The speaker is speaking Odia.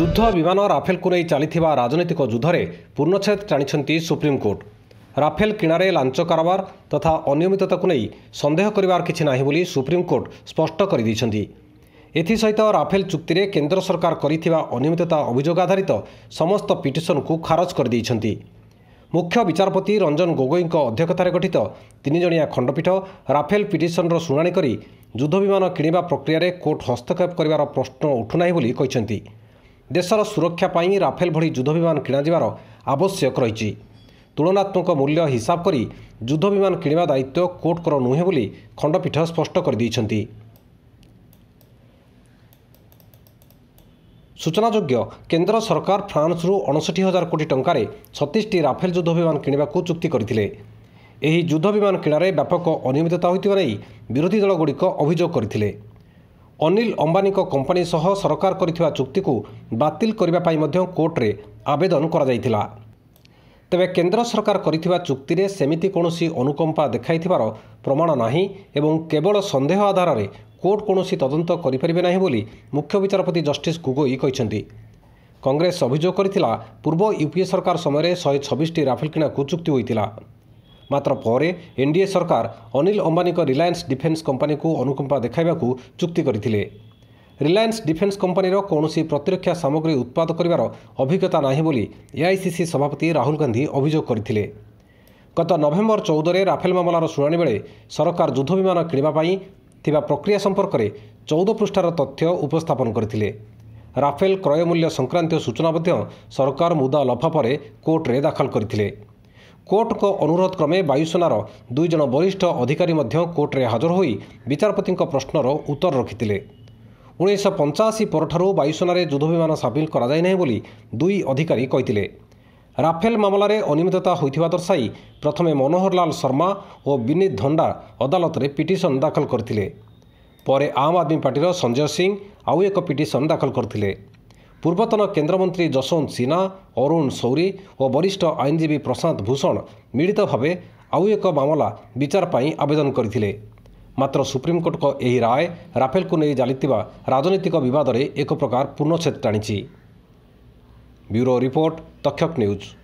ଯୁଦ୍ଧ ବିମାନ ରାଫେଲକୁ ନେଇ ଚାଲିଥିବା ରାଜନୈତିକ ଯୁଦ୍ଧରେ ପୂର୍ଣ୍ଣଚ୍ଛେଦ ଟାଣିଛନ୍ତି ସୁପ୍ରିମକୋର୍ଟ ରାଫେଲ କିଣାରେ ଲାଞ୍ଚ କାରବାର ତଥା ଅନିୟମିତତାକୁ ନେଇ ସନ୍ଦେହ କରିବାର କିଛି ନାହିଁ ବୋଲି ସୁପ୍ରିମକୋର୍ଟ ସ୍ପଷ୍ଟ କରିଦେଇଛନ୍ତି ଏଥିସହିତ ରାଫେଲ ଚୁକ୍ତିରେ କେନ୍ଦ୍ର ସରକାର କରିଥିବା ଅନିୟମିତତା ଅଭିଯୋଗ ଆଧାରିତ ସମସ୍ତ ପିଟିସନକୁ ଖାରଜ କରିଦେଇଛନ୍ତି ମୁଖ୍ୟ ବିଚାରପତି ରଞ୍ଜନ ଗୋଗୋଇଙ୍କ ଅଧ୍ୟକ୍ଷତାରେ ଗଠିତ ତିନିଜଣିଆ ଖଣ୍ଡପୀଠ ରାଫେଲ ପିଟିସନର ଶୁଣାଣି କରି ଯୁଦ୍ଧ ବିମାନ କିଣିବା ପ୍ରକ୍ରିୟାରେ କୋର୍ଟ ହସ୍ତକ୍ଷେପ କରିବାର ପ୍ରଶ୍ନ ଉଠୁନାହିଁ ବୋଲି କହିଛନ୍ତି ଦେଶର ସୁରକ୍ଷା ପାଇଁ ରାଫେଲ ଭଳି ଯୁଦ୍ଧ ବିମାନ କିଣାଯିବାର ଆବଶ୍ୟକ ରହିଛି ତୁଳନାତ୍ମକ ମୂଲ୍ୟ ହିସାବ କରି ଯୁଦ୍ଧ ବିମାନ କିଣିବା ଦାୟିତ୍ୱ କୋର୍ଟଙ୍କର ନୁହେଁ ବୋଲି ଖଣ୍ଡପୀଠ ସ୍ପଷ୍ଟ କରିଦେଇଛନ୍ତି ସୂଚନାଯୋଗ୍ୟ କେନ୍ଦ୍ର ସରକାର ଫ୍ରାନ୍ସରୁ ଅଣଷଠି ହଜାର କୋଟି ଟଙ୍କାରେ ସତେଇଶଟି ରାଫେଲ ଯୁଦ୍ଧ ବିମାନ କିଣିବାକୁ ଚୁକ୍ତି କରିଥିଲେ ଏହି ଯୁଦ୍ଧ ବିମାନ କିଣାରେ ବ୍ୟାପକ ଅନିୟମିତତା ହୋଇଥିବା ନେଇ ବିରୋଧୀ ଦଳଗୁଡ଼ିକ ଅଭିଯୋଗ କରିଥିଲେ ଅନିଲ ଅମ୍ବାନୀଙ୍କ କମ୍ପାନୀ ସହ ସରକାର କରିଥିବା ଚୁକ୍ତିକୁ ବାତିଲ କରିବା ପାଇଁ ମଧ୍ୟ କୋର୍ଟରେ ଆବେଦନ କରାଯାଇଥିଲା ତେବେ କେନ୍ଦ୍ର ସରକାର କରିଥିବା ଚୁକ୍ତିରେ ସେମିତି କୌଣସି ଅନୁକମ୍ପା ଦେଖାଇଥିବାର ପ୍ରମାଣ ନାହିଁ ଏବଂ କେବଳ ସନ୍ଦେହ ଆଧାରରେ କୋର୍ଟ କୌଣସି ତଦନ୍ତ କରିପାରିବେ ନାହିଁ ବୋଲି ମୁଖ୍ୟ ବିଚାରପତି ଜଷ୍ଟିସ୍ ଗୋଗୋଇ କହିଛନ୍ତି କଂଗ୍ରେସ ଅଭିଯୋଗ କରିଥିଲା ପୂର୍ବ ୟୁପିଏ ସରକାର ସମୟରେ ଶହେ ଛବିଶଟି ରାଫେଲ କିଣାକୁ ଚୁକ୍ତି ହୋଇଥିଲା ମାତ୍ର ପରେ ଏନ୍ଡିଏ ସରକାର ଅନିଲ ଅମ୍ବାନୀଙ୍କ ରିଲାଏନ୍ସ ଡିଫେନ୍ସ କମ୍ପାନୀକୁ ଅନୁକମ୍ପା ଦେଖାଇବାକୁ ଚୁକ୍ତି କରିଥିଲେ ରିଲାଏନ୍ସ ଡିଫେନ୍ସ କମ୍ପାନୀର କୌଣସି ପ୍ରତିରକ୍ଷା ସାମଗ୍ରୀ ଉତ୍ପାଦ କରିବାର ଅଭିଜ୍ଞତା ନାହିଁ ବୋଲି ଏଆଇସିସି ସଭାପତି ରାହୁଲ ଗାନ୍ଧୀ ଅଭିଯୋଗ କରିଥିଲେ ଗତ ନଭେମ୍ବର ଚଉଦରେ ରାଫେଲ ମାମଲାର ଶୁଣାଣି ବେଳେ ସରକାର ଯୁଦ୍ଧ ବିମାନ କିଣିବା ପାଇଁ ଥିବା ପ୍ରକ୍ରିୟା ସମ୍ପର୍କରେ ଚଉଦ ପୃଷ୍ଠାର ତଥ୍ୟ ଉପସ୍ଥାପନ କରିଥିଲେ ରାଫେଲ କ୍ରୟ ମୂଲ୍ୟ ସଂକ୍ରାନ୍ତୀୟ ସୂଚନା ମଧ୍ୟ ସରକାର ମୁଦା ଲଫା ପରେ କୋର୍ଟରେ ଦାଖଲ କରିଥିଲେ କୋର୍ଟଙ୍କ ଅନୁରୋଧ କ୍ରମେ ବାୟୁସେନାର ଦୁଇ ଜଣ ବରିଷ୍ଠ ଅଧିକାରୀ ମଧ୍ୟ କୋର୍ଟରେ ହାଜର ହୋଇ ବିଚାରପତିଙ୍କ ପ୍ରଶ୍ନର ଉତ୍ତର ରଖିଥିଲେ ଉଣେଇଶହ ପଞ୍ଚାଅଶୀ ପରଠାରୁ ବାୟୁସେନାରେ ଯୁଦ୍ଧ ବିମାନ ସାମିଲ କରାଯାଇ ନାହିଁ ବୋଲି ଦୁଇ ଅଧିକାରୀ କହିଥିଲେ ରାଫେଲ ମାମଲାରେ ଅନିୟମିତତା ହୋଇଥିବା ଦର୍ଶାଇ ପ୍ରଥମେ ମନୋହରଲାଲ ଶର୍ମା ଓ ବିନୀତ ଧଣ୍ଡା ଅଦାଲତରେ ପିଟିସନ ଦାଖଲ କରିଥିଲେ ପରେ ଆମ ଆଦମୀ ପାର୍ଟିର ସଞ୍ଜୟ ସିଂ ଆଉ ଏକ ପିଟିସନ ଦାଖଲ କରିଥିଲେ ପୂର୍ବତନ କେନ୍ଦ୍ରମନ୍ତ୍ରୀ ଯଶୋନ୍ତ ସିହ୍ନା ଅରୁଣ ସୌରୀ ଓ ବରିଷ୍ଠ ଆଇନଜୀବୀ ପ୍ରଶାନ୍ତ ଭୂଷଣ ମିଳିତ ଭାବେ ଆଉ ଏକ ମାମଲା ବିଚାର ପାଇଁ ଆବେଦନ କରିଥିଲେ ମାତ୍ର ସୁପ୍ରିମକୋର୍ଟଙ୍କ ଏହି ରାୟ ରାଫେଲକୁ ନେଇ ଚାଲିଥିବା ରାଜନୈତିକ ବିବାଦରେ ଏକ ପ୍ରକାର ପୂର୍ଣ୍ଣଚ୍ଛେଦ ଟାଣିଛି ବ୍ୟୁରୋ ରିପୋର୍ଟ ତକ୍ଷକ ନ୍ୟୁଜ୍